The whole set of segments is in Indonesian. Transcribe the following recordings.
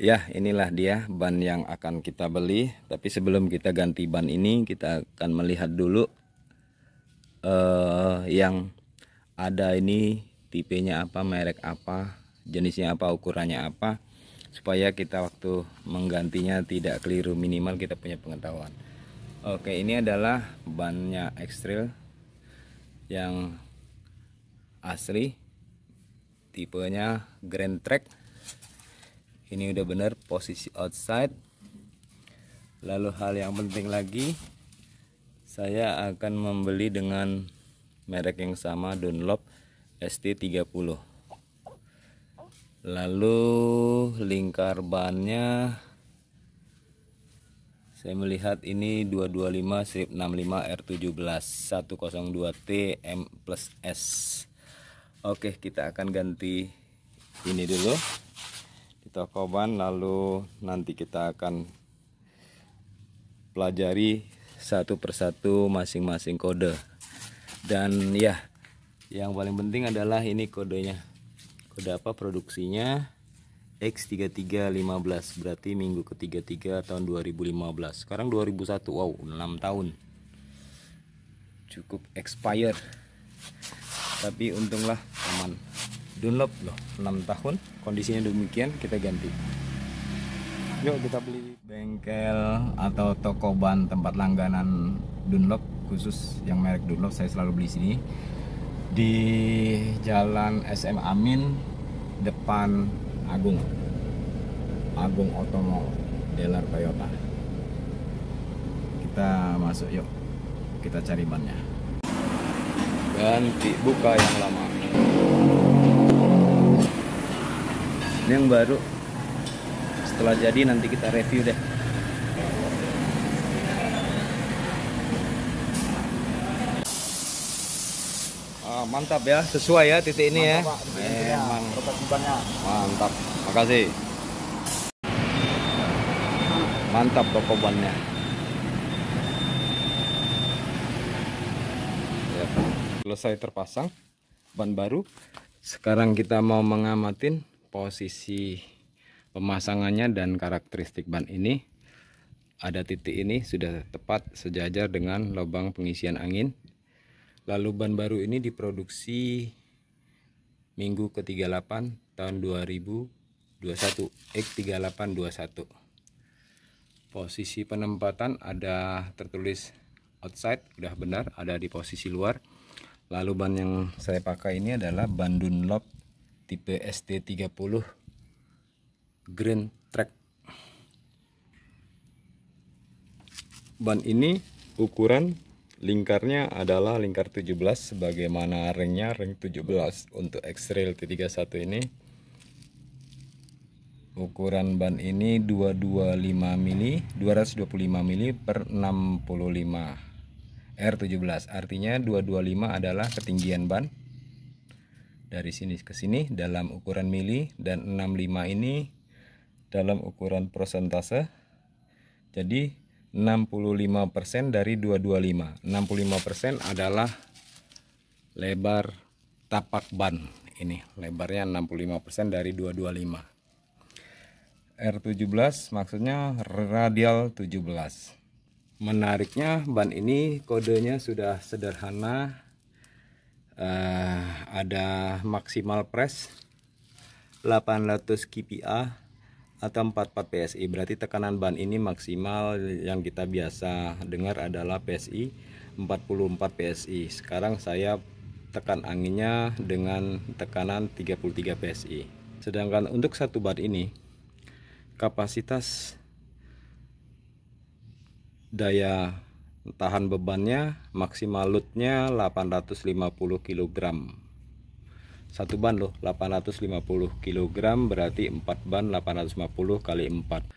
Ya, inilah dia ban yang akan kita beli. Tapi sebelum kita ganti ban ini, kita akan melihat dulu uh, yang ada ini tipenya apa, merek apa, jenisnya apa, ukurannya apa, supaya kita waktu menggantinya tidak keliru minimal kita punya pengetahuan. Oke, ini adalah bannya ekstril yang asli, tipenya Grand Track ini udah bener posisi outside lalu hal yang penting lagi saya akan membeli dengan merek yang sama Dunlop ST30 lalu lingkar bannya saya melihat ini 225 strip 65 R17 102T M plus S oke kita akan ganti ini dulu kita koban lalu nanti kita akan pelajari satu persatu masing-masing kode dan ya yang paling penting adalah ini kodenya kode apa produksinya X3315 berarti minggu ke-33 tahun 2015 sekarang 2001 wow 6 tahun cukup expired tapi untunglah aman Dunlop loh 6 tahun kondisinya demikian kita ganti yuk kita beli bengkel atau toko ban tempat langganan Dunlop khusus yang merek Dunlop saya selalu beli sini di jalan SM Amin depan Agung Agung Otomo Dealer Toyota kita masuk yuk kita cari bannya ganti buka yang lama ini yang baru setelah jadi nanti kita review deh ah, mantap ya sesuai ya titik ini ya. mantap, ya Pak, Memang. mantap makasih mantap toko bannya. Ya, selesai terpasang ban baru sekarang kita mau mengamatin posisi pemasangannya dan karakteristik ban ini ada titik ini sudah tepat sejajar dengan lubang pengisian angin lalu ban baru ini diproduksi minggu ke-38 tahun 2021 X3821 posisi penempatan ada tertulis outside sudah benar ada di posisi luar lalu ban yang saya pakai ini adalah ban Dunlop tipe ST30 Grand Track ban ini ukuran lingkarnya adalah lingkar 17 sebagaimana ringnya ring 17 untuk X-Rail T31 ini ukuran ban ini 225 mili 225 mili per 65 R17 artinya 225 adalah ketinggian ban dari sini ke sini dalam ukuran mili dan 65 ini dalam ukuran persentase jadi 65% dari 225 65% adalah lebar tapak ban ini lebarnya 65% dari 225 R17 maksudnya radial 17 menariknya ban ini kodenya sudah sederhana Eh, ada maksimal press 800 kPa atau 44 PSI berarti tekanan ban ini maksimal yang kita biasa dengar adalah PSI 44 PSI sekarang saya tekan anginnya dengan tekanan 33 PSI sedangkan untuk satu ban ini kapasitas daya tahan bebannya maksimal loadnya 850 kg satu ban loh 850 kg berarti 4 ban 850 kali 4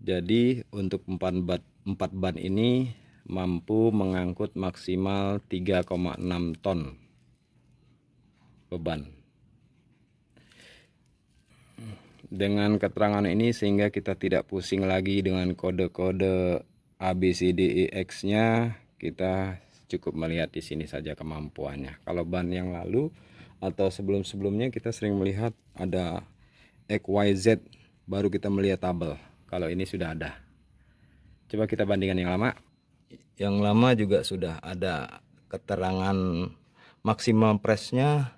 jadi untuk 4 ban, 4 ban ini mampu mengangkut maksimal 3,6 ton beban dengan keterangan ini sehingga kita tidak pusing lagi dengan kode-kode abcdex nya kita cukup melihat di sini saja kemampuannya kalau ban yang lalu atau sebelum-sebelumnya kita sering melihat ada XYZ baru kita melihat tabel kalau ini sudah ada coba kita bandingkan yang lama yang lama juga sudah ada keterangan maksimal presnya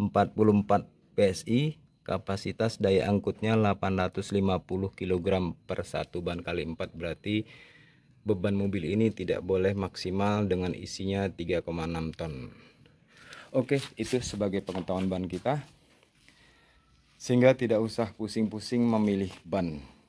44 PSI kapasitas daya angkutnya 850 kg per satu ban kali 4 berarti beban mobil ini tidak boleh maksimal dengan isinya 3,6 ton Oke itu sebagai pengetahuan ban kita sehingga tidak usah pusing-pusing memilih ban